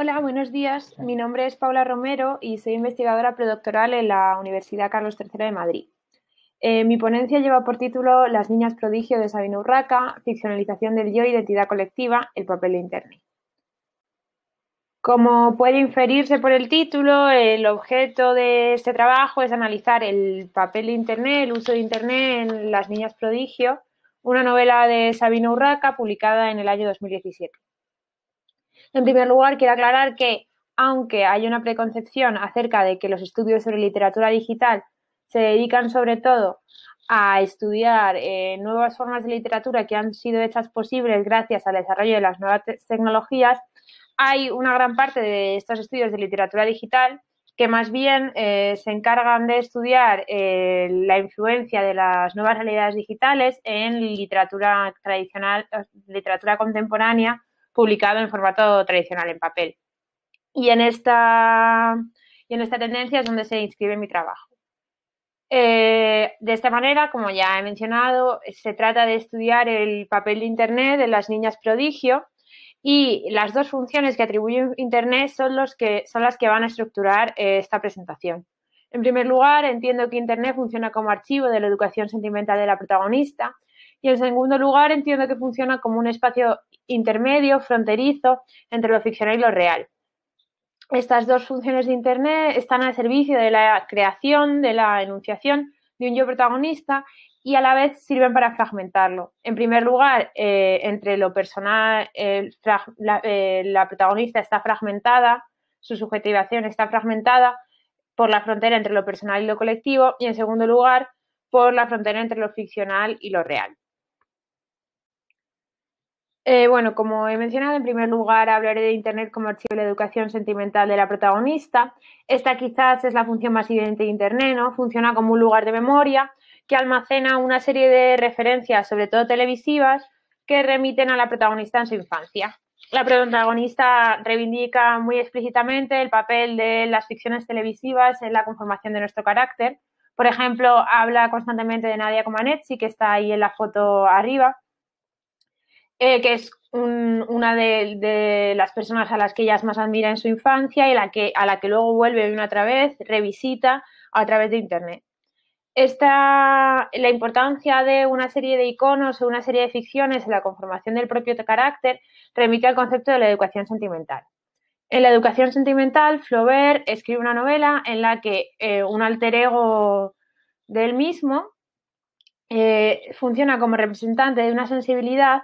Hola, buenos días. Mi nombre es Paula Romero y soy investigadora predoctoral en la Universidad Carlos III de Madrid. Eh, mi ponencia lleva por título Las niñas prodigio de Sabina Urraca, ficcionalización del yo, identidad colectiva, el papel de Internet. Como puede inferirse por el título, el objeto de este trabajo es analizar el papel de Internet, el uso de Internet en Las niñas prodigio, una novela de Sabina Urraca publicada en el año 2017. En primer lugar, quiero aclarar que, aunque hay una preconcepción acerca de que los estudios sobre literatura digital se dedican sobre todo a estudiar eh, nuevas formas de literatura que han sido hechas posibles gracias al desarrollo de las nuevas tecnologías, hay una gran parte de estos estudios de literatura digital que más bien eh, se encargan de estudiar eh, la influencia de las nuevas realidades digitales en literatura tradicional, literatura contemporánea publicado en formato tradicional, en papel. Y en esta, en esta tendencia es donde se inscribe mi trabajo. Eh, de esta manera, como ya he mencionado, se trata de estudiar el papel de Internet de las niñas prodigio y las dos funciones que atribuye Internet son, los que, son las que van a estructurar eh, esta presentación. En primer lugar, entiendo que Internet funciona como archivo de la educación sentimental de la protagonista y en segundo lugar, entiendo que funciona como un espacio intermedio, fronterizo, entre lo ficcional y lo real. Estas dos funciones de Internet están al servicio de la creación, de la enunciación de un yo protagonista y a la vez sirven para fragmentarlo. En primer lugar, eh, entre lo personal, eh, la protagonista está fragmentada, su subjetivación está fragmentada por la frontera entre lo personal y lo colectivo y en segundo lugar, por la frontera entre lo ficcional y lo real. Eh, bueno, como he mencionado, en primer lugar hablaré de Internet como archivo de la educación sentimental de la protagonista. Esta quizás es la función más evidente de Internet, ¿no? Funciona como un lugar de memoria que almacena una serie de referencias, sobre todo televisivas, que remiten a la protagonista en su infancia. La protagonista reivindica muy explícitamente el papel de las ficciones televisivas en la conformación de nuestro carácter. Por ejemplo, habla constantemente de Nadia Comaneci, que está ahí en la foto arriba eh, que es una de, las personas a las que ellas más admira en su infancia y la que, a la que luego vuelve una otra vez, revisita a través de Internet. Esta, la importancia de una serie de iconos o una serie de ficciones en la conformación del propio carácter remite al concepto de la educación sentimental. En la educación sentimental, Flaubert escribe una novela en la que eh, un alter ego del mismo eh, funciona como representante de una sensibilidad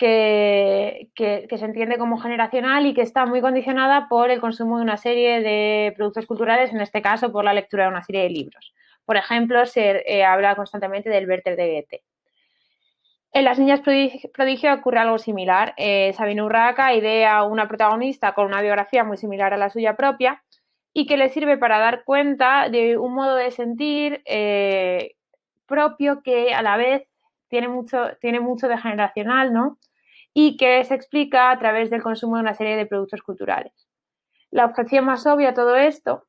que, se entiende como generacional y que está muy condicionada por el consumo de una serie de productos culturales, en este caso por la lectura de una serie de libros. Por ejemplo, se eh, habla constantemente del Werther de Goethe. En las niñas prodigio ocurre algo similar. Eh, Sabine Urraca idea una protagonista con una biografía muy similar a la suya propia y que le sirve para dar cuenta de un modo de sentir eh, propio que a la vez tiene mucho, tiene mucho de generacional, ¿no? y que se explica a través del consumo de una serie de productos culturales. La objeción más obvia a todo esto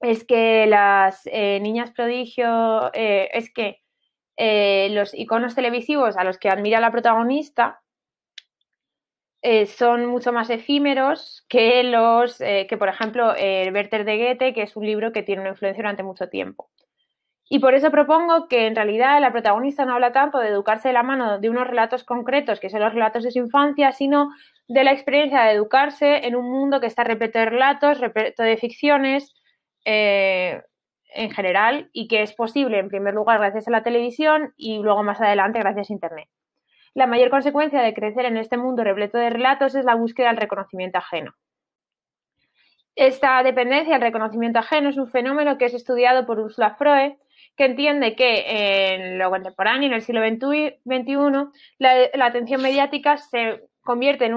es que las eh, niñas prodigio, eh, es que eh, los iconos televisivos a los que admira la protagonista son mucho más efímeros que los que, por ejemplo, el Werther de Goethe, que es un libro que tiene una influencia durante mucho tiempo. Y por eso propongo que en realidad la protagonista no habla tanto de educarse de la mano de unos relatos concretos, que son los relatos de su infancia, sino de la experiencia de educarse en un mundo que está repleto de relatos, repleto de ficciones eh, en general y que es posible, en primer lugar, gracias a la televisión y luego más adelante gracias a Internet. La mayor consecuencia de crecer en este mundo repleto de relatos es la búsqueda del reconocimiento ajeno. Esta dependencia al reconocimiento ajeno es un fenómeno que es estudiado por Ursula Freud que entiende que en lo contemporáneo, en el siglo XXI, la, atención mediática se convierte en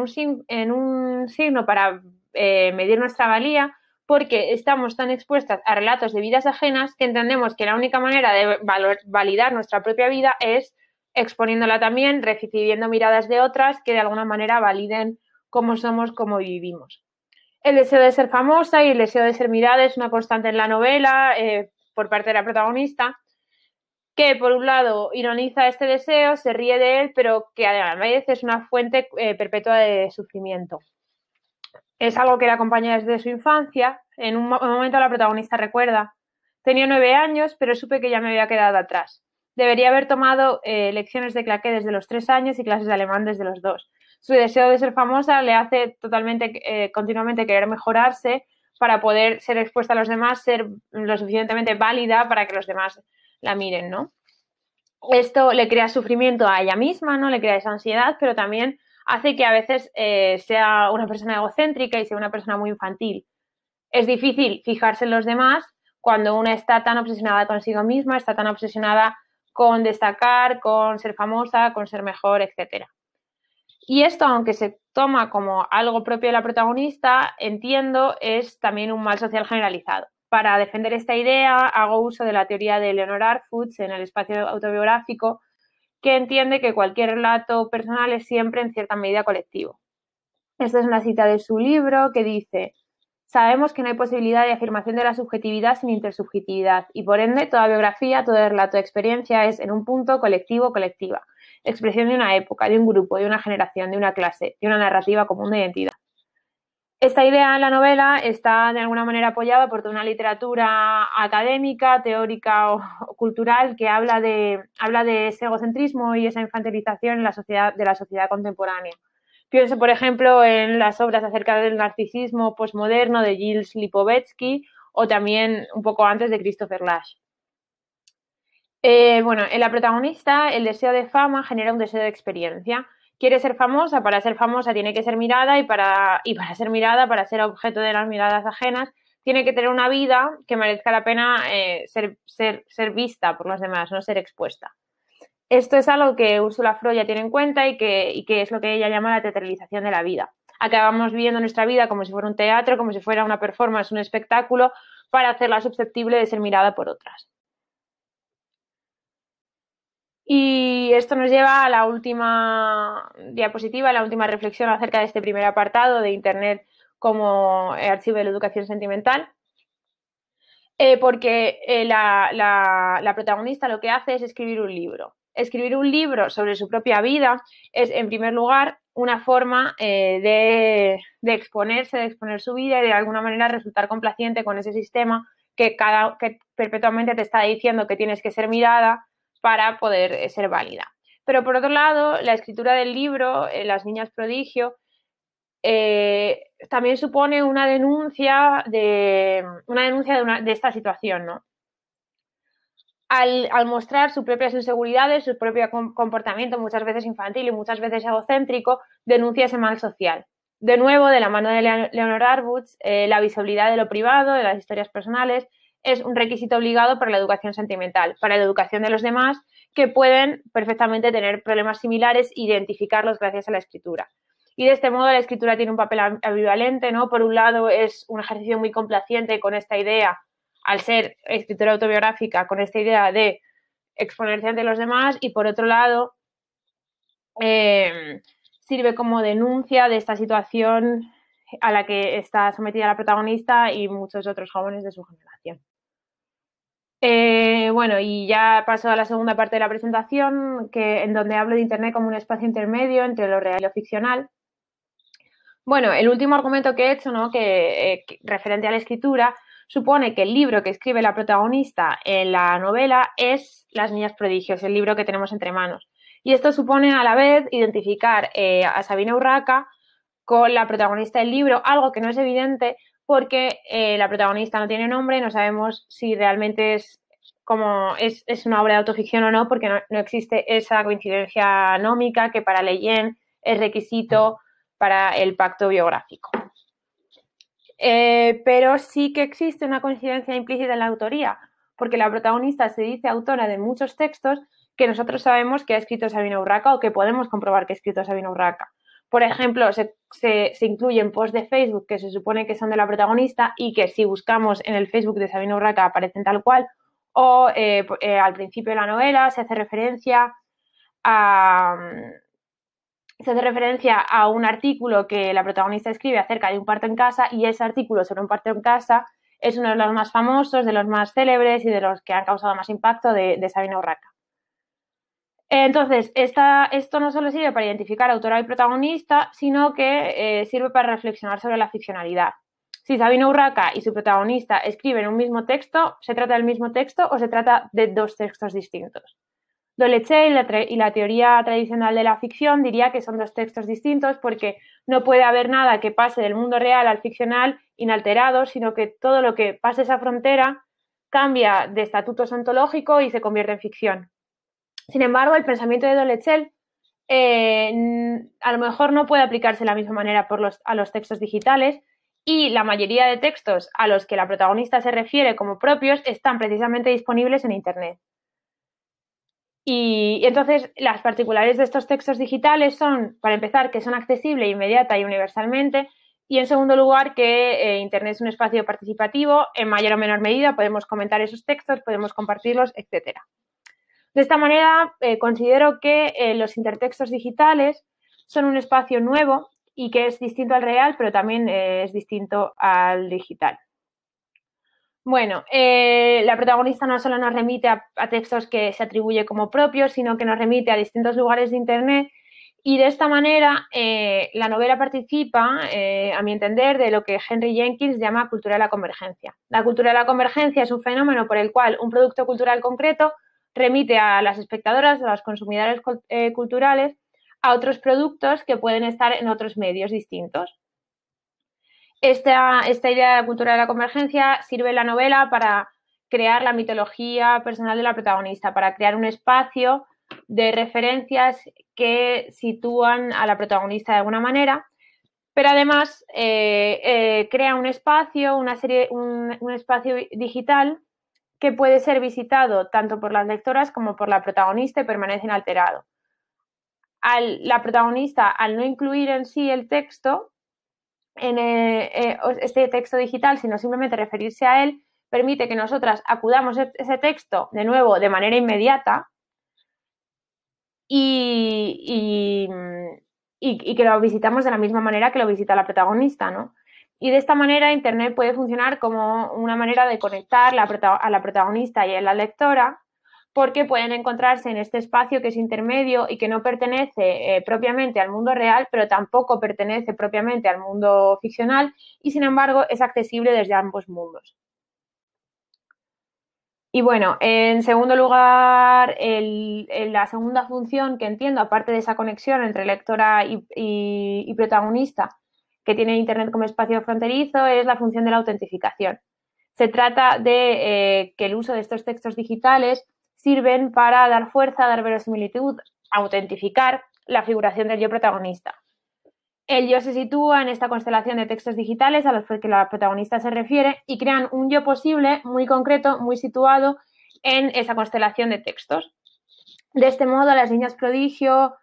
un, signo para eh, medir nuestra valía porque estamos tan expuestas a relatos de vidas ajenas que entendemos que la única manera de validar nuestra propia vida es exponiéndola también, recibiendo miradas de otras que de alguna manera validen cómo somos, cómo vivimos. El deseo de ser famosa y el deseo de ser mirada es una constante en la novela, eh, por parte de la protagonista, que por un lado ironiza este deseo, se ríe de él, pero que además es una fuente eh, perpetua de sufrimiento. Es algo que la acompaña desde su infancia. En un momento la protagonista recuerda, tenía nueve años, pero supe que ya me había quedado atrás. Debería haber tomado eh, lecciones de claqué desde los tres años y clases de alemán desde los dos. Su deseo de ser famosa le hace totalmente, eh, continuamente querer mejorarse para poder ser expuesta a los demás, ser lo suficientemente válida para que los demás la miren, ¿no? Esto le crea sufrimiento a ella misma, ¿no? Le crea esa ansiedad, pero también hace que a veces eh, sea una persona egocéntrica y sea una persona muy infantil. Es difícil fijarse en los demás cuando una está tan obsesionada consigo misma, está tan obsesionada con destacar, con ser famosa, con ser mejor, etc. Y esto, aunque se toma como algo propio de la protagonista, entiendo, es también un mal social generalizado. Para defender esta idea, hago uso de la teoría de Leonor Arfutz en el espacio autobiográfico, que entiende que cualquier relato personal es siempre en cierta medida colectivo. Esta es una cita de su libro que dice, sabemos que no hay posibilidad de afirmación de la subjetividad sin intersubjetividad y por ende toda biografía, todo relato de experiencia es en un punto colectivo colectiva expresión de una época, de un grupo, de una generación, de una clase, de una narrativa común de identidad. Esta idea en la novela está de alguna manera apoyada por toda una literatura académica, teórica o cultural que habla de, ese egocentrismo y esa infantilización en la sociedad, de la sociedad contemporánea. Pienso, por ejemplo, en las obras acerca del narcisismo postmoderno de Gilles Lipovetsky o también un poco antes de Christopher Lash. Eh, bueno, en la protagonista el deseo de fama genera un deseo de experiencia. Quiere ser famosa, para ser famosa tiene que ser mirada y para, y para ser mirada, para ser objeto de las miradas ajenas, tiene que tener una vida que merezca la pena eh, ser, vista por los demás, no ser expuesta. Esto es algo que Úrsula Freud ya tiene en cuenta y que, y que, es lo que ella llama la teatralización de la vida. Acabamos viviendo nuestra vida como si fuera un teatro, como si fuera una performance, un espectáculo, para hacerla susceptible de ser mirada por otras. Y esto nos lleva a la última diapositiva, la última reflexión acerca de este primer apartado de Internet como eh, archivo de la educación sentimental. Eh, porque eh, la, protagonista lo que hace es escribir un libro. Escribir un libro sobre su propia vida es, en primer lugar, una forma de, de, exponerse, de exponer su vida y de alguna manera resultar complaciente con ese sistema que, cada, que perpetuamente te está diciendo que tienes que ser mirada, para poder eh, ser válida. Pero por otro lado, la escritura del libro, eh, Las Niñas Prodigio, eh, también supone una denuncia de una denuncia de, esta situación, Al, mostrar sus propias inseguridades, su propio comportamiento, muchas veces infantil y muchas veces egocéntrico, denuncia ese mal social. De nuevo, de la mano de Leonor Arbutz, la visibilidad de lo privado, de las historias personales, es un requisito obligado para la educación sentimental, para la educación de los demás que pueden perfectamente tener problemas similares, e identificarlos gracias a la escritura. Y de este modo la escritura tiene un papel ambivalente, ¿no? Por un lado es un ejercicio muy complaciente con esta idea, al ser escritura autobiográfica, con esta idea de exponerse ante los demás y por otro lado em, sirve como denuncia de esta situación a la que está sometida la protagonista y muchos otros jóvenes de su generación. Eh, bueno, y ya paso a la segunda parte de la presentación, en donde hablo de Internet como un espacio intermedio entre lo real y lo ficcional. Bueno, el último argumento que he hecho, ¿no? Eh, que, referente a la escritura, supone que el libro que escribe la protagonista en la novela es Las Niñas Prodigios, el libro que tenemos entre manos. Y esto supone a la vez identificar eh, a Sabina Urraca con la protagonista del libro, algo que no es evidente porque eh, la protagonista no tiene nombre, no sabemos si realmente es como es, es una obra de autoficción o no, porque no, existe esa coincidencia nómica que para Leyen es requisito para el pacto biográfico. Eh, pero sí que existe una coincidencia implícita en la autoría, porque la protagonista se dice autora de muchos textos que nosotros sabemos que ha escrito Sabina Urraca o que podemos comprobar que ha escrito Sabina Urraca. Por ejemplo, se, incluyen posts de Facebook que se supone que son de la protagonista y que si buscamos en el Facebook de Sabina Urraca aparecen tal cual, o eh, eh, al principio de la novela se hace referencia a un artículo que la protagonista escribe acerca de un parto en casa y ese artículo sobre un parto en casa es uno de los más famosos, de los más célebres y de los que han causado más impacto de, de Sabina Urraca. Entonces, esto no solo sirve para identificar autor y protagonista, sino que eh, sirve para reflexionar sobre la ficcionalidad. Si Sabino Urraca y su protagonista escriben un mismo texto, ¿se trata del mismo texto o se trata de dos textos distintos? Doleche y la, y la teoría tradicional de la ficción diría que son dos textos distintos porque no puede haber nada que pase del mundo real al ficcional inalterado, sino que todo lo que pase esa frontera cambia de estatuto ontológico y se convierte en ficción. Sin embargo, el pensamiento de Dolechel eh, a lo mejor no puede aplicarse de la misma manera a los textos digitales y la mayoría de textos a los que la protagonista se refiere como propios están precisamente disponibles en Internet. Y, entonces las particulares de estos textos digitales son, para empezar, que son accesibles e inmediata y universalmente, y en segundo lugar, que eh, Internet es un espacio participativo, en mayor o menor medida podemos comentar esos textos, podemos compartirlos, etcétera. De esta manera, eh, considero que eh, los intertextos digitales son un espacio nuevo y que es distinto al real, pero también eh, es distinto al digital. Bueno, la protagonista no solo nos remite a, a textos que se atribuye como propios, sino que nos remite a distintos lugares de Internet y de esta manera la novela participa, a mi entender, de lo que Henry Jenkins llama cultura de la convergencia. La cultura de la convergencia es un fenómeno por el cual un producto cultural concreto remite a las espectadoras, a las consumidores eh, culturales, a otros productos que pueden estar en otros medios distintos. Esta, idea de la cultura de la convergencia sirve en la novela para crear la mitología personal de la protagonista, para crear un espacio de referencias que sitúan a la protagonista de alguna manera, pero además eh, eh, crea un espacio, una serie, un espacio digital que puede ser visitado tanto por las lectoras como por la protagonista y permanece inalterado. la protagonista, al no incluir en sí el texto, en eh, eh, este texto digital, sino simplemente referirse a él, permite que nosotras acudamos a e, ese texto de nuevo de manera inmediata y, que lo visitamos de la misma manera que lo visita la protagonista, ¿no? Y de esta manera Internet puede funcionar como una manera de conectar a la protagonista y a la lectora porque pueden encontrarse en este espacio que es intermedio y que no pertenece eh, propiamente al mundo real, pero tampoco pertenece propiamente al mundo ficcional y sin embargo es accesible desde ambos mundos. Y bueno, en segundo lugar, la segunda función que entiendo, aparte de esa conexión entre lectora y protagonista, que tiene Internet como espacio fronterizo es la función de la autentificación. Se trata de eh, que el uso de estos textos digitales sirven para dar fuerza, dar verosimilitud, autentificar la figuración del yo protagonista. El yo se sitúa en esta constelación de textos digitales a los que la protagonista se refiere y crean un yo posible muy concreto, muy situado en esa constelación de textos. De este modo, las niñas prodigio,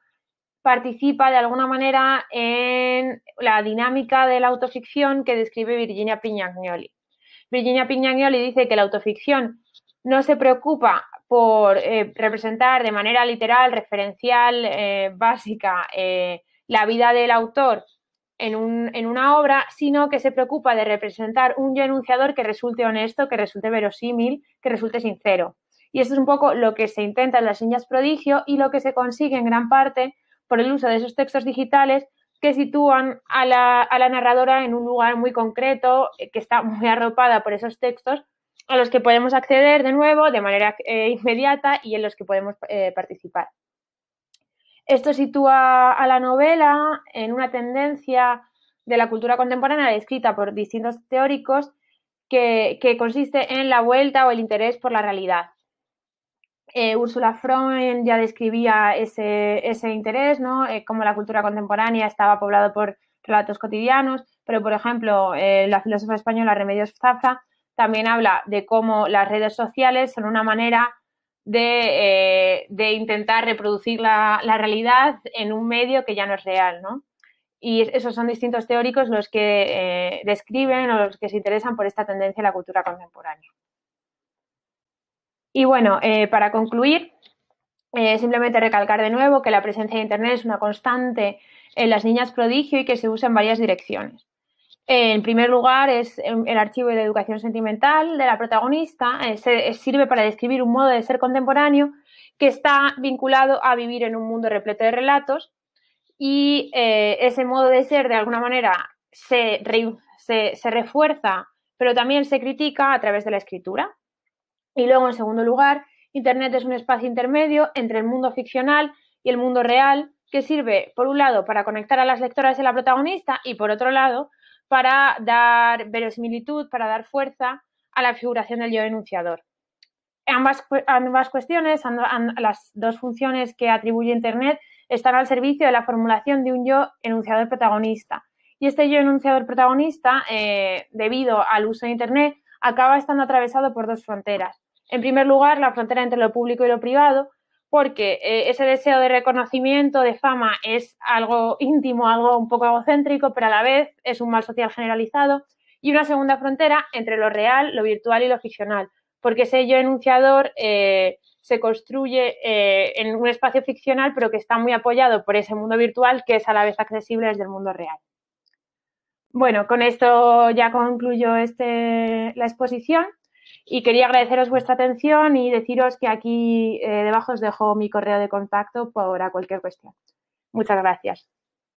participa de alguna manera en la dinámica de la autoficción que describe Virginia Pignagnoli. Virginia Pignagnoli dice que la autoficción no se preocupa por eh, representar de manera literal, referencial, eh, básica, eh, la vida del autor en, una obra, sino que se preocupa de representar un yo enunciador que resulte honesto, que resulte verosímil, que resulte sincero. Y eso es un poco lo que se intenta en las señas prodigio y lo que se consigue en gran parte por el uso de esos textos digitales que sitúan a la, narradora en un lugar muy concreto, eh, que está muy arropada por esos textos, a los que podemos acceder de nuevo de manera eh, inmediata y en los que podemos eh, participar. Esto sitúa a la novela en una tendencia de la cultura contemporánea descrita por distintos teóricos que, consiste en la vuelta o el interés por la realidad. Úrsula eh, Ursula ya describía ese, interés, ¿no? Eh, la cultura contemporánea estaba poblada por relatos cotidianos, pero por ejemplo, eh, la filósofa española Remedios Zafra también habla de cómo las redes sociales son una manera de, intentar reproducir la, realidad en un medio que ya no es real, ¿no? Y esos son distintos teóricos los que describen o los que se interesan por esta tendencia a la cultura contemporánea. Y bueno, eh, para concluir, eh, simplemente recalcar de nuevo que la presencia de Internet es una constante en las niñas prodigio y que se usa en varias direcciones. en primer lugar, es em, el archivo de educación sentimental de la protagonista. Eh, se, sirve para describir un modo de ser contemporáneo que está vinculado a vivir en un mundo repleto de relatos y ese modo de ser, de alguna manera, se refuerza, pero también se critica a través de la escritura. Y luego, en segundo lugar, Internet es un espacio intermedio entre el mundo ficcional y el mundo real que sirve, por un lado, para conectar a las lectoras y la protagonista y, por otro lado, para dar verosimilitud, para dar fuerza a la figuración del yo enunciador. Ambas, ambas cuestiones, las dos funciones que atribuye Internet, están al servicio de la formulación de un yo enunciador protagonista. Y este yo enunciador protagonista, eh, debido al uso de Internet, acaba estando atravesado por dos fronteras en primer lugar, la frontera entre lo público y lo privado, porque eh, ese deseo de reconocimiento, de fama, es algo íntimo, algo un poco egocéntrico, pero a la vez es un mal social generalizado. Y una segunda frontera entre lo real, lo virtual y lo ficcional, porque ese yo enunciador eh, se construye eh, en un espacio ficcional, pero que está muy apoyado por ese mundo virtual que es a la vez accesible desde el mundo real. Bueno, con esto ya concluyo este, la exposición y quería agradeceros vuestra atención y deciros que aquí eh, debajo os dejo mi correo de contacto para cualquier cuestión. Muchas gracias.